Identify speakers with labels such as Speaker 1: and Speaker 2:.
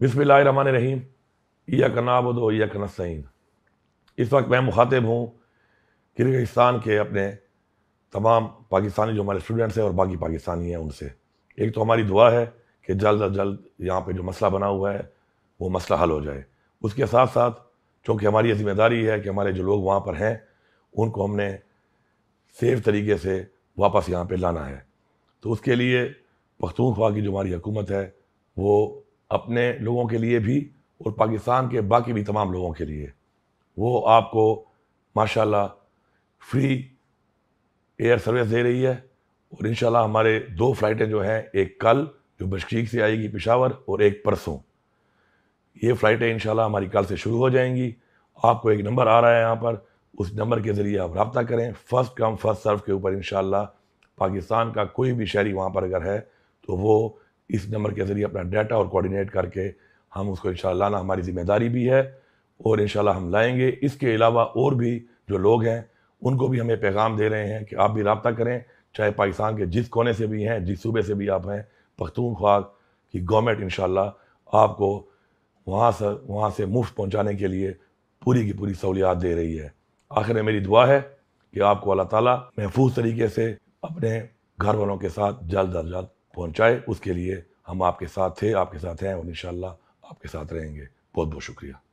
Speaker 1: بسم اللہ الرحمن الرحیم یّّن یا سعین اس وقت میں مخاطب ہوں کرگستان کے اپنے تمام پاکستانی جو ہمارے اسٹوڈنٹس ہیں اور باقی پاکستانی ہیں ان سے ایک تو ہماری دعا ہے کہ جلد از جلد یہاں پہ جو مسئلہ بنا ہوا ہے وہ مسئلہ حل ہو جائے اس کے ساتھ ساتھ چونکہ ہماری یہ ذمہ داری ہے کہ ہمارے جو لوگ وہاں پر ہیں ان کو ہم نے سیف طریقے سے واپس یہاں پہ لانا ہے تو اس کے لیے پختونخوا کی جو ہماری حکومت ہے وہ اپنے لوگوں کے لیے بھی اور پاکستان کے باقی بھی تمام لوگوں کے لیے وہ آپ کو ماشاء اللہ فری ایئر سروس دے رہی ہے اور انشاءاللہ ہمارے دو فلائٹیں جو ہیں ایک کل جو بشکیق سے آئے گی پشاور اور ایک پرسوں یہ فلائٹیں انشاءاللہ ہماری کل سے شروع ہو جائیں گی آپ کو ایک نمبر آ رہا ہے یہاں پر اس نمبر کے ذریعے آپ رابطہ کریں فرسٹ کم فرسٹ سرف کے اوپر انشاءاللہ پاکستان کا کوئی بھی شہری وہاں پر اگر ہے تو وہ اس نمبر کے ذریعے اپنا ڈیٹا اور کوارڈینیٹ کر کے ہم اس کو انشاءاللہ لانا ہماری ذمہ داری بھی ہے اور انشاءاللہ ہم لائیں گے اس کے علاوہ اور بھی جو لوگ ہیں ان کو بھی ہمیں پیغام دے رہے ہیں کہ آپ بھی رابطہ کریں چاہے پاکستان کے جس کونے سے بھی ہیں جس صوبے سے بھی آپ ہیں خواہ کی گورنمنٹ انشاءاللہ شاء آپ کو وہاں سے وہاں سے مفت پہنچانے کے لیے پوری کی پوری سہولیات دے رہی ہے آخر میں میری دعا ہے کہ آپ کو اللہ تعالیٰ محفوظ طریقے سے اپنے گھر والوں کے ساتھ جلد از جلد پہنچائے اس کے لیے ہم آپ کے ساتھ تھے آپ کے ساتھ ہیں اور انشاءاللہ آپ کے ساتھ رہیں گے بہت بہت شکریہ